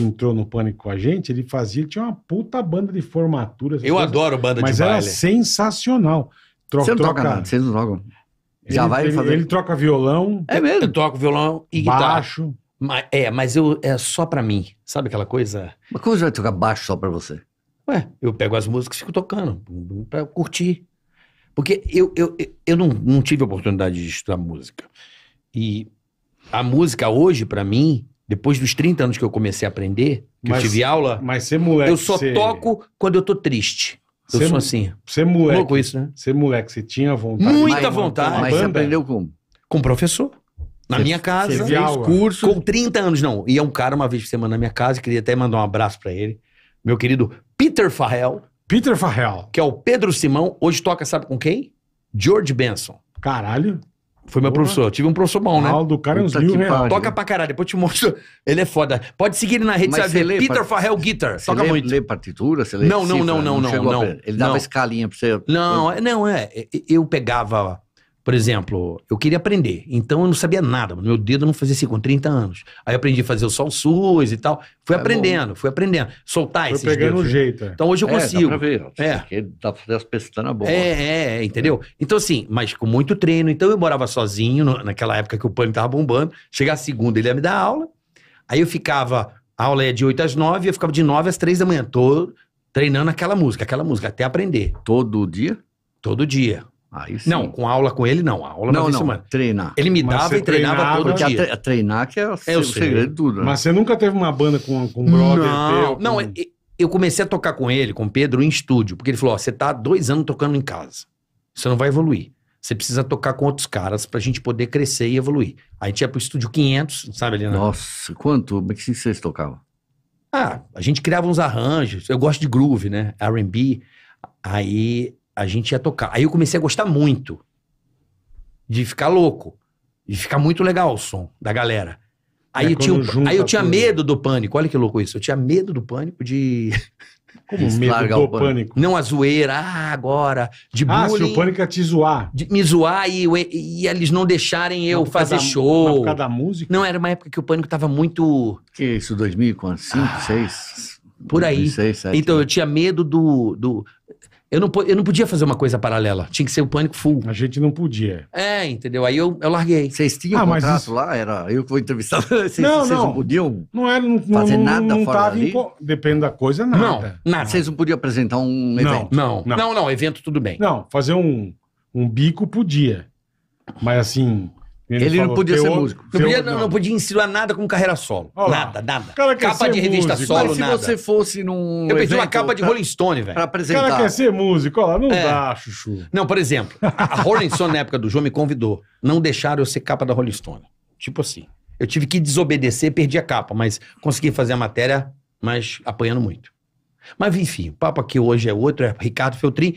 entrou no pânico com a gente, ele fazia, tinha uma puta banda de formatura. Eu adoro banda de baile. Mas era sensacional. Troca, você não troca, troca nada, vocês não trocam. Já ele, vai ele, fazer. Ele troca violão. É mesmo? Ele troco violão e baixo. Guitarra. é, mas eu, é só pra mim. Sabe aquela coisa? Mas como você vai tocar baixo só pra você? Ué, eu pego as músicas e fico tocando, pra curtir. Porque eu, eu, eu não, não tive oportunidade de estudar música. E a música hoje, para mim, depois dos 30 anos que eu comecei a aprender, que mas, eu tive aula. Mas ser moleque. Eu só cê... toco quando eu tô triste. Eu cê, sou assim. Você moleque. Louco isso, né? Ser moleque, você tinha vontade. Muita mas, vontade. Mas você aprendeu com? Com professor. Na cê, minha casa. Fez aula. curso. Com 30 anos, não. Ia é um cara uma vez por semana na minha casa, queria até mandar um abraço para ele. Meu querido Peter Farrell. Peter Farrell. Que é o Pedro Simão. Hoje toca, sabe com quem? George Benson. Caralho. Foi meu professor. Eu tive um professor bom, né? Aldo, cara é uns mil reais. Toca pra caralho, depois eu te mostro. Ele é foda. Pode seguir ele na rede, social. lê, Peter Pat- Farrell Guitar. Você Toca lê, muito. lê partitura? Você lê Não, não, não, não, não, não. Ele dava Não. escalinha pra você. Não, é- não é. Eu pegava por exemplo, eu queria aprender, então eu não sabia nada, meu dedo não fazia assim com 30 anos. Aí eu aprendi a fazer só o SUS e tal. Fui é aprendendo, bom. fui aprendendo. Soltar Foi esses pegando dedos. Né? jeito. É. Então hoje eu é, consigo. Dá pra ver. É. Porque dá pra fazer as pestanas na boa. É, é, entendeu? Então assim, mas com muito treino. Então eu morava sozinho, no, naquela época que o pânico tava bombando. a segunda, ele ia me dar aula. Aí eu ficava, a aula é de 8 às 9, eu ficava de 9 às 3 da manhã, todo treinando aquela música, aquela música, até aprender. Todo dia? Todo dia. Ah, não, com aula com ele, não. A aula não, não, semana. É treinar. Ele me dava e treinava, treinava todo dia. Tre treinar que é o, segredo de tudo. Né? Mas você nunca teve uma banda com, com um brother Não, teu, com... não eu comecei a tocar com ele, com o Pedro, em estúdio. Porque ele falou, ó, você tá dois anos tocando em casa. Você não vai evoluir. Você precisa tocar com outros caras pra gente poder crescer e evoluir. Aí a gente ia pro estúdio 500, sabe ali, né? Nossa, quanto? Como é que vocês tocavam? Ah, a gente criava uns arranjos. Eu gosto de groove, né? R&B. Aí a gente ia tocar. Aí eu comecei a gostar muito de ficar louco. E ficar muito legal o som da galera. Aí, é eu, tinha, um, aí eu tinha medo do pânico. Olha que louco isso. Eu tinha medo do pânico de. Como de medo do o pânico. pânico? Não, a zoeira. Ah, agora. De ah, bullying. Ah, se o pânico é te zoar. De me zoar e, e, e eles não deixarem eu fazer da, show. Não por da música? Não, era uma época que o pânico tava muito. Que isso, 2005, 2006? Ah, por aí. 2006, 2007, então, eu né? tinha medo do, do eu não, eu não podia fazer uma coisa paralela. Tinha que ser o pânico full. A gente não podia. É, entendeu? Aí eu, eu larguei. Vocês tinham ah, contrato isso... lá? Era eu que fui entrevistado. Vocês não, não. não podiam não era, não, fazer não, nada não fora ali? Impo... Depende da coisa, nada. Não, nada. Vocês não podiam apresentar um evento? Não, não. Não, não, evento tudo bem. Não, fazer um, um bico podia. Mas assim, ele, ele falou, não podia ser músico. Não podia, não, não podia ensinar nada com carreira solo. Olha nada, nada. Cara capa de revista músico. solo, Mas se você fosse num. Eu pedi uma capa de Rolling Stone, velho. Pra apresentar. O cara quer ser músico, olha lá, não é. dá, Chuchu. Não, por exemplo, a Rolling Stone, na época do João, me convidou. Não deixaram eu ser capa da Rolling Stone. Tipo assim. Eu tive que desobedecer, perdi a capa, mas consegui fazer a matéria, mas apanhando muito. Mas enfim, o papo aqui hoje é outro, é Ricardo Feltrin,